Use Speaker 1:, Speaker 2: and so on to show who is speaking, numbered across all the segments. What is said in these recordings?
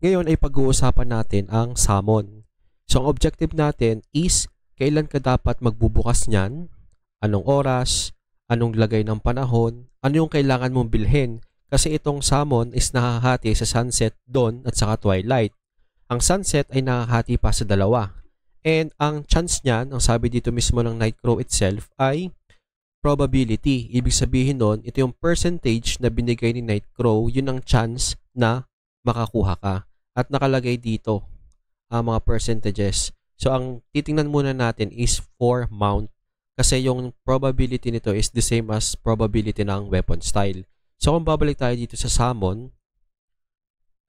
Speaker 1: Ngayon ay pag-uusapan natin ang salmon. So ang objective natin is kailan ka dapat magbubukas niyan, anong oras, anong lagay ng panahon, ano yung kailangan mong bilhin kasi itong salmon is nahahati sa sunset, dawn at saka twilight. Ang sunset ay nahahati pa sa dalawa. And ang chance niyan, ang sabi dito mismo ng Nightcrow itself ay probability. Ibig sabihin nun, ito yung percentage na binigay ni Nightcrow, yun ang chance na makakuha ka at nakalagay dito ang uh, mga percentages. So, ang titingnan muna natin is for mount kasi yung probability nito is the same as probability ng weapon style. So, kung babalik tayo dito sa summon,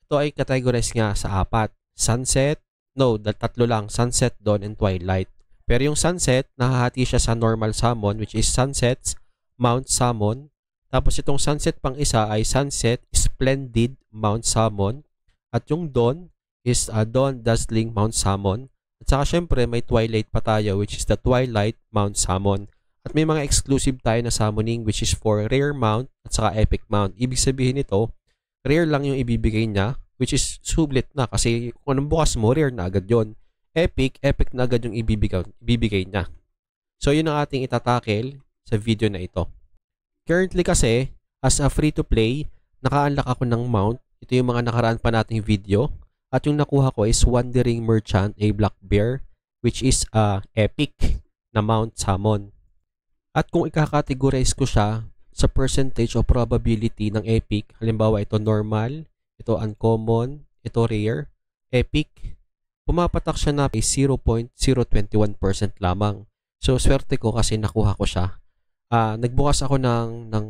Speaker 1: ito ay categorized nga sa apat. Sunset, no, tatlo lang. Sunset, dawn, and twilight. Pero yung sunset, nahahati siya sa normal summon which is sunsets, mount summon. Tapos itong sunset pang isa ay sunset, splendid, mount summon. At yung dawn is uh, dawn dazzling Mount Salmon. At saka syempre may twilight pa tayo which is the twilight Mount Salmon. At may mga exclusive tayo na summoning which is for rare mount at saka epic mount. Ibig sabihin nito, rare lang yung ibibigay niya which is sublit na kasi kung anong bukas mo, rare na agad yon Epic, epic na agad yung ibibigay, ibibigay niya. So yun ang ating itatakel sa video na ito. Currently kasi, as a free-to-play, naka-unlock ako ng mount ito yung mga nakaraan pa nating video. At yung nakuha ko is Wandering Merchant, a black bear, which is a uh, epic na Mount Salmon. At kung ikakategorize ko siya sa percentage o probability ng epic, halimbawa ito normal, ito uncommon, ito rare, epic, pumapatak siya na 0.021% lamang. So, swerte ko kasi nakuha ko siya. Uh, nagbukas ako ng, ng,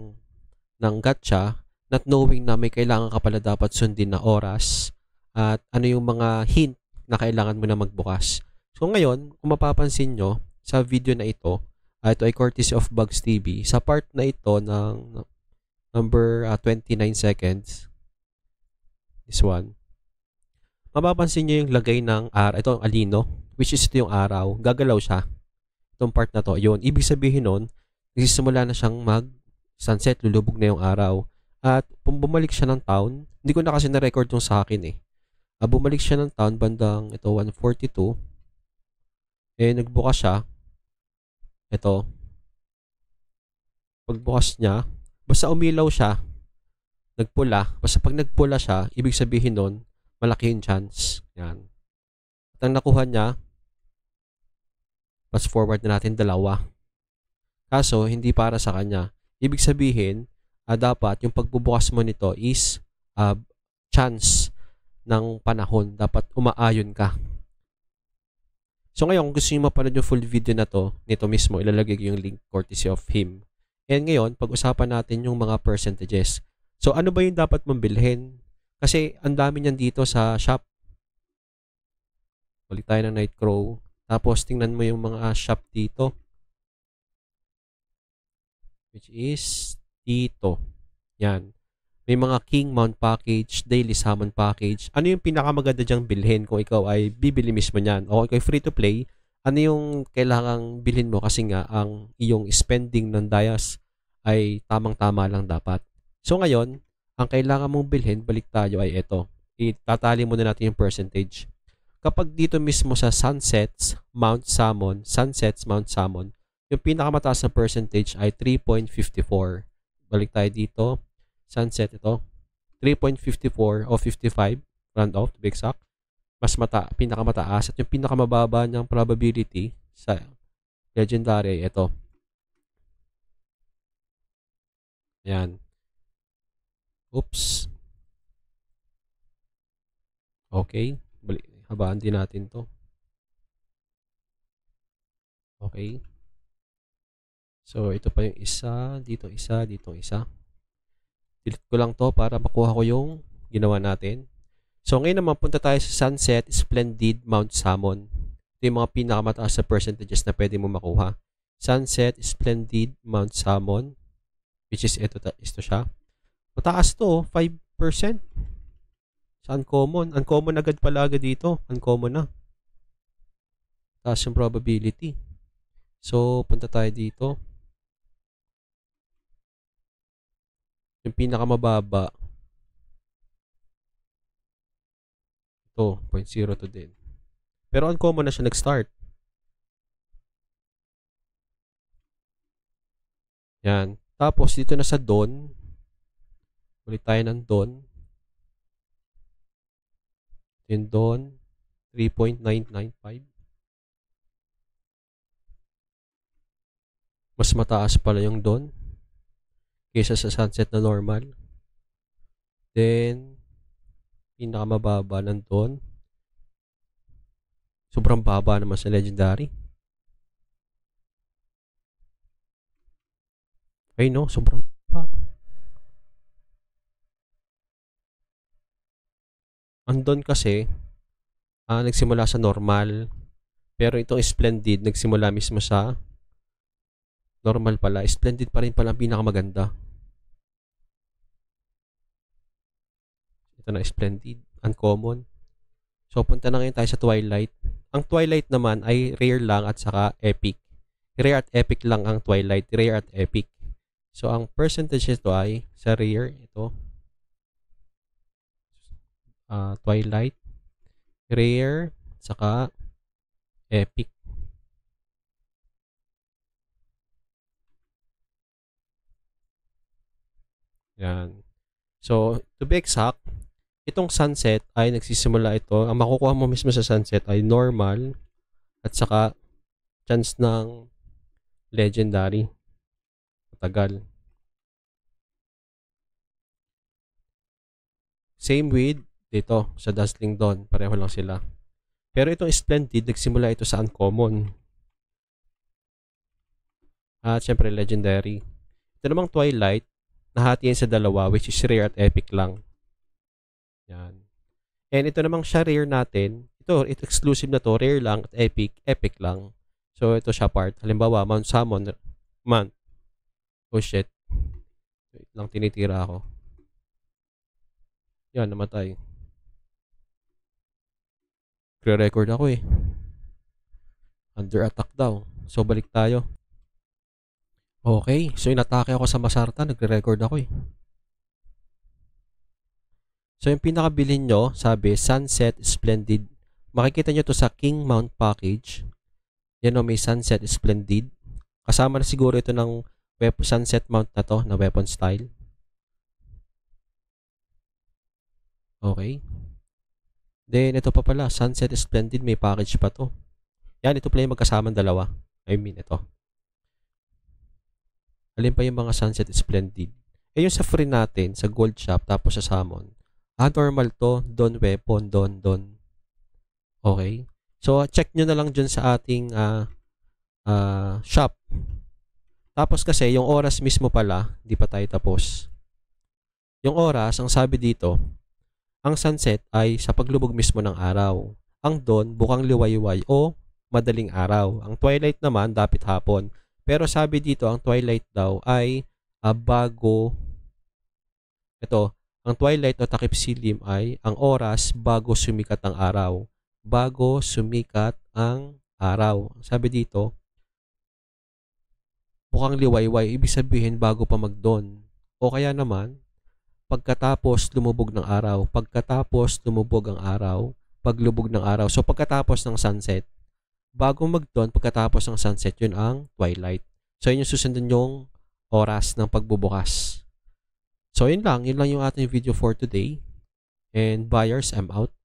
Speaker 1: ng gacha not knowing na may kailangan ka pala dapat sundin na oras at ano yung mga hint na kailangan mo na magbukas. So ngayon, kung mapapansin nyo sa video na ito, uh, ito ay courtesy of Bugs TV. Sa part na ito ng number uh, ah, 29 seconds, this one, mapapansin nyo yung lagay ng araw. Ito ang alino, which is ito yung araw. Gagalaw siya. Itong part na to. Yun, ibig sabihin nun, nagsisimula na siyang mag sunset, lulubog na yung araw. At bumalik siya ng town. Hindi ko na kasi na-record yung sa akin eh. Uh, bumalik siya ng town bandang ito 142. Eh nagbukas siya. Ito. Pagbukas niya, basta umilaw siya, nagpula. Basta pag nagpula siya, ibig sabihin nun, malaki yung chance. Yan. At ang nakuha niya, fast forward na natin dalawa. Kaso, hindi para sa kanya. Ibig sabihin, uh, dapat yung pagbubukas mo nito is uh, chance ng panahon. Dapat umaayon ka. So ngayon, kung gusto niyo mapanood yung full video na to, nito mismo, ilalagay ko yung link courtesy of him. And ngayon, pag-usapan natin yung mga percentages. So ano ba yung dapat mambilhin? Kasi ang dami niyan dito sa shop. Balik tayo ng Nightcrow. Tapos tingnan mo yung mga shop dito. Which is dito. Yan. May mga king mount package, daily Salmon package. Ano yung pinakamaganda diyang bilhin kung ikaw ay bibili mismo niyan? O ikaw ay free to play, ano yung kailangang bilhin mo kasi nga ang iyong spending ng dias ay tamang-tama lang dapat. So ngayon, ang kailangan mong bilhin, balik tayo ay ito. Itatali muna natin yung percentage. Kapag dito mismo sa sunsets, Mount Salmon, sunsets, Mount Salmon, yung pinakamataas na percentage ay 3.54. Balik tayo dito. Sunset ito. 3.54 o 55 round off to be exact. Mas mata, pinakamataas at yung pinakamababa ng probability sa legendary ito. Ayan. Oops. Okay. Habaan din natin to. Okay. So, ito pa yung isa, dito isa, dito isa. Delete ko lang to para makuha ko yung ginawa natin. So, ngayon naman, punta tayo sa Sunset, Splendid, Mount Salmon. Ito yung mga pinakamataas sa percentages na pwede mo makuha. Sunset, Splendid, Mount Salmon, which is ito, ito siya. Mataas to, 5%. Sa uncommon. Uncommon agad pala dito. Uncommon na. Taas yung probability. So, punta tayo dito. Yung pinakamababa. Ito, 0.0 to din. Pero uncommon na siya nag-start. Yan. Tapos, dito na sa Don. Ulit tayo ng Don. Then Don, 3.995. Mas mataas pala yung Don kaysa sa sunset na normal. Then, pinakamababa nandun. Sobrang baba naman sa legendary. Ay no, sobrang baba. Andon kasi, ah, nagsimula sa normal. Pero itong splendid, nagsimula mismo sa normal pala. Splendid pa rin pala ang pinakamaganda. Ito na, Splendid. Uncommon. So, punta na ngayon tayo sa Twilight. Ang Twilight naman ay rare lang at saka epic. Rare at epic lang ang Twilight. Rare at epic. So, ang percentage nito ay sa rare, ito. Uh, Twilight. Rare, saka epic. Yan. So, to be exact, itong sunset ay nagsisimula ito. Ang makukuha mo mismo sa sunset ay normal at saka chance ng legendary. Matagal. Same with dito sa Dazzling Dawn. Pareho lang sila. Pero itong Splendid, nagsimula ito sa Uncommon. At syempre, Legendary. Ito namang Twilight, nahati yan sa dalawa which is rare at epic lang. Yan. And ito namang siya rare natin. Ito, ito exclusive na to. Rare lang at epic. Epic lang. So, ito siya part. Halimbawa, Mount Salmon. Mount. Oh, shit. Wait lang, tinitira ako. Yan, namatay. Pre-record ako eh. Under attack daw. So, balik tayo. Okay, so inatake ako sa Masarta, nagre-record ako eh. So yung pinakabilhin nyo, sabi, Sunset Splendid. Makikita nyo to sa King Mount Package. Yan o, may Sunset Splendid. Kasama na siguro ito ng weapon, Sunset Mount na to, na weapon style. Okay. Then, ito pa pala, Sunset Splendid, may package pa to. Yan, ito pala yung magkasamang dalawa. I mean, ito. Alin pa yung mga Sunset Splendid. Eh yung sa free natin, sa gold shop, tapos sa salmon. Ah, normal to. Don weapon, don, don. Okay? So, check nyo na lang dyan sa ating uh, uh, shop. Tapos kasi, yung oras mismo pala, hindi pa tayo tapos. Yung oras, ang sabi dito, ang sunset ay sa paglubog mismo ng araw. Ang dawn, bukang liwayway o madaling araw. Ang twilight naman, dapat hapon. Pero sabi dito, ang twilight daw ay uh, bago ito, ang twilight o takip silim ay ang oras bago sumikat ang araw. Bago sumikat ang araw. Sabi dito, mukhang liwayway, ibig sabihin bago pa magdon. O kaya naman, pagkatapos lumubog ng araw, pagkatapos lumubog ang araw, paglubog ng araw. So pagkatapos ng sunset, bago mag-dawn pagkatapos ng sunset, yun ang twilight. So, yun yung susundan yung oras ng pagbubukas. So, yun lang. Yun lang yung ating video for today. And buyers, I'm out.